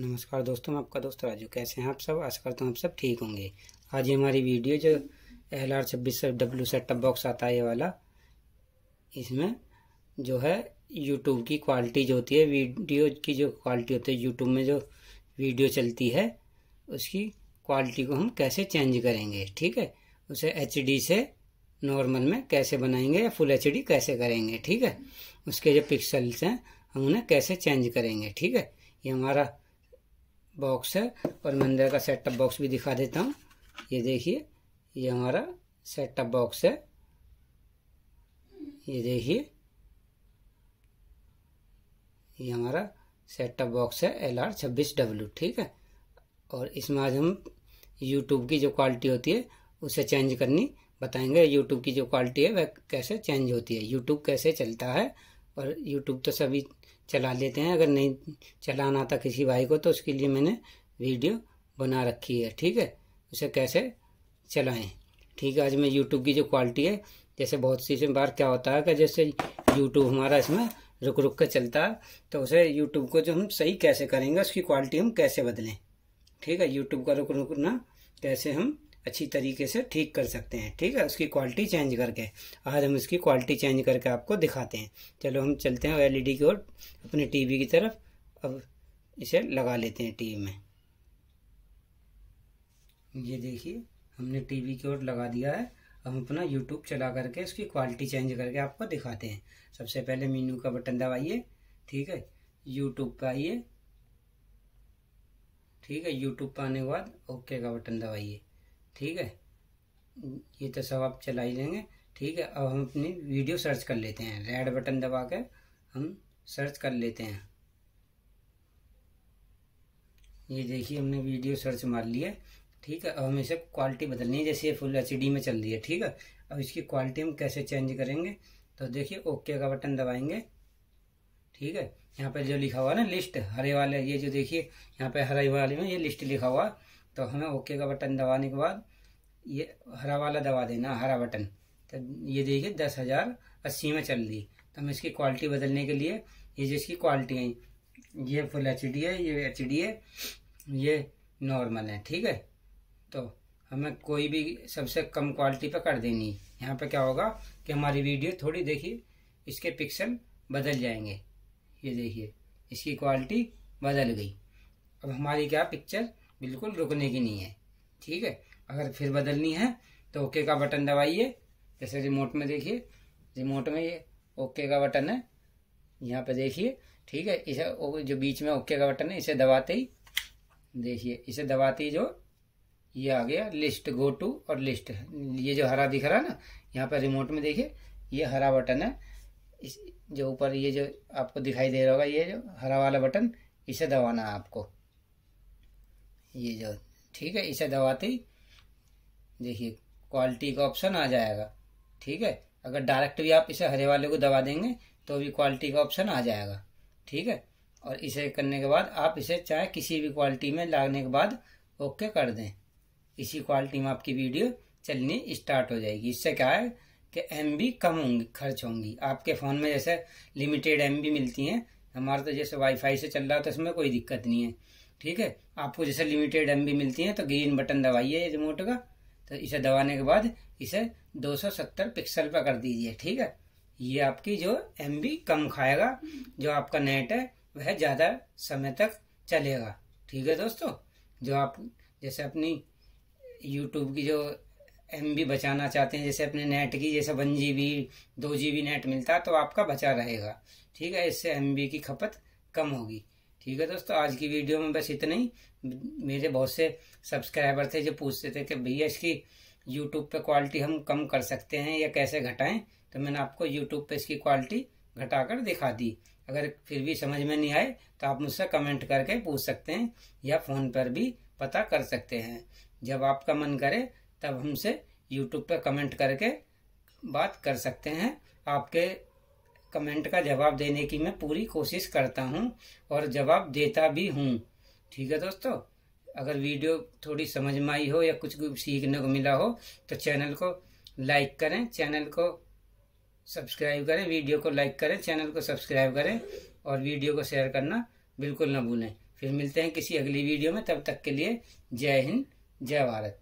नमस्कार दोस्तों मैं आपका दोस्त राजू कैसे हैं आप सब आशा करता हूँ आप सब ठीक होंगे आज ये हमारी वीडियो जो एल आर छब्बीस डब्ल्यू सेटअप बॉक्स आता है ये वाला इसमें जो है यूट्यूब की क्वालिटी जो होती है वीडियो की जो क्वालिटी होती है यूट्यूब में जो वीडियो चलती है उसकी क्वालिटी को हम कैसे चेंज करेंगे ठीक है उसे एच से नॉर्मल में कैसे बनाएंगे या फुल एच कैसे करेंगे ठीक है उसके जो पिक्सल्स हैं हम उन्हें कैसे चेंज करेंगे ठीक है ये हमारा बॉक्स है और मैं अंदर का सेटअप बॉक्स भी दिखा देता हूँ ये देखिए ये हमारा सेटअप बॉक्स है ये देखिए ये हमारा सेटअप बॉक्स है एल आर छब्बीस डब्ल्यू ठीक है और इसमें आज हम यूट्यूब की जो क्वालिटी होती है उसे चेंज करनी बताएंगे यूट्यूब की जो क्वालिटी है वह कैसे चेंज होती है यूट्यूब कैसे चलता है और यूट्यूब तो सभी चला लेते हैं अगर नहीं चलाना था किसी भाई को तो उसके लिए मैंने वीडियो बना रखी है ठीक है उसे कैसे चलाएं ठीक है आज मैं यूट्यूब की जो क्वालिटी है जैसे बहुत सी बार क्या होता है कि जैसे यूट्यूब हमारा इसमें रुक रुक कर चलता है तो उसे यूट्यूब को जो हम सही कैसे करेंगे उसकी क्वालिटी हम कैसे बदलें ठीक है यूट्यूब का रुक रुकना कैसे हम अच्छी तरीके से ठीक कर सकते हैं ठीक है उसकी क्वालिटी चेंज करके आज हम इसकी क्वालिटी चेंज करके आपको दिखाते हैं चलो हम चलते हैं एलईडी की ओर अपने टीवी की तरफ अब इसे लगा लेते हैं टीवी में ये देखिए हमने टीवी की ओर लगा दिया है हम अपना यूट्यूब चला करके उसकी क्वालिटी चेंज करके आपको दिखाते हैं सबसे पहले मीनू का बटन दबाइए ठीक है यूट्यूब पर आइए ठीक है यूट्यूब पर आने के बाद ओके का बटन दबाइए ठीक है ये तो सब आप चला ही लेंगे ठीक है अब हम अपनी वीडियो सर्च कर लेते हैं रेड बटन दबा के हम सर्च कर लेते हैं ये देखिए हमने वीडियो सर्च मार लिया ठीक है अब हमें इसे क्वालिटी बदलनी है जैसे ये फुल एच में चल रही है ठीक है अब इसकी क्वालिटी हम कैसे चेंज करेंगे तो देखिए ओके का बटन दबाएंगे ठीक है यहाँ पर जो लिखा हुआ ना लिस्ट हरे वाले ये जो देखिए यहाँ पे हरे वाले में ये लिस्ट लिखा हुआ तो हमें ओके का बटन दबाने के बाद ये हरा वाला दबा देना हरा बटन तो ये देखिए दस हज़ार अस्सी में चल रही तो हम इसकी क्वालिटी बदलने के लिए ये जो इसकी क्वालिटी है ये फुल एच डी है ये एच डी है ये नॉर्मल है ठीक है तो हमें कोई भी सबसे कम क्वालिटी पर कर देनी यहाँ पर क्या होगा कि हमारी वीडियो थोड़ी देखिए इसके पिक्सल बदल जाएंगे ये देखिए इसकी क्वालिटी बदल गई अब हमारी क्या पिक्चर बिल्कुल रुकने की नहीं है ठीक है अगर फिर बदलनी है तो ओके का बटन दबाइए जैसे रिमोट में देखिए रिमोट में ये ओके का बटन है यहाँ पे देखिए ठीक है इसे जो बीच में ओके का बटन है इसे दबाते ही देखिए इसे दबाते ही जो ये आ गया लिस्ट गो टू और लिस्ट ये जो हरा दिख रहा है ना यहाँ पर रिमोट में देखिए ये हरा बटन है इस जो ऊपर ये जो आपको दिखाई दे रहा होगा ये जो हरा वाला बटन इसे दबाना है आपको ये जो ठीक है इसे दबाते ही देखिए क्वालिटी का ऑप्शन आ जाएगा ठीक है अगर डायरेक्ट भी आप इसे हरे वाले को दबा देंगे तो भी क्वालिटी का ऑप्शन आ जाएगा ठीक है और इसे करने के बाद आप इसे चाहे किसी भी क्वालिटी में लागने के बाद ओके कर दें इसी क्वालिटी में आपकी वीडियो चलनी स्टार्ट हो जाएगी इससे क्या है कि एम कम होंगी खर्च होंगी आपके फ़ोन में जैसे लिमिटेड एम मिलती हैं हमारा तो जैसे वाईफाई से चल रहा है तो इसमें कोई दिक्कत नहीं है ठीक है आपको जैसे लिमिटेड एम मिलती है तो ग्रीन बटन दबाइए रिमोट का तो इसे दबाने के बाद इसे 270 पिक्सल पर कर दीजिए ठीक है ये आपकी जो एम कम खाएगा जो आपका नेट है वह ज़्यादा समय तक चलेगा ठीक है दोस्तों जो आप जैसे अपनी यूट्यूब की जो एम बचाना चाहते हैं जैसे अपने नेट की जैसे वन जी बी दो जी बी नेट मिलता तो आपका बचा रहेगा ठीक है इससे एम की खपत कम होगी ठीक है दोस्तों आज की वीडियो में बस इतना ही मेरे बहुत से सब्सक्राइबर थे जो पूछते थे कि भैया इसकी यूट्यूब पे क्वालिटी हम कम कर सकते हैं या कैसे घटाएं तो मैंने आपको यूट्यूब पे इसकी क्वालिटी घटाकर दिखा दी अगर फिर भी समझ में नहीं आए तो आप मुझसे कमेंट करके पूछ सकते हैं या फ़ोन पर भी पता कर सकते हैं जब आपका मन करे तब हमसे यूट्यूब पर कमेंट करके बात कर सकते हैं आपके कमेंट का जवाब देने की मैं पूरी कोशिश करता हूँ और जवाब देता भी हूँ ठीक है दोस्तों अगर वीडियो थोड़ी समझ में आई हो या कुछ सीखने को मिला हो तो चैनल को लाइक करें चैनल को सब्सक्राइब करें वीडियो को लाइक करें चैनल को सब्सक्राइब करें और वीडियो को शेयर करना बिल्कुल ना भूलें फिर मिलते हैं किसी अगली वीडियो में तब तक के लिए जय हिंद जय भारत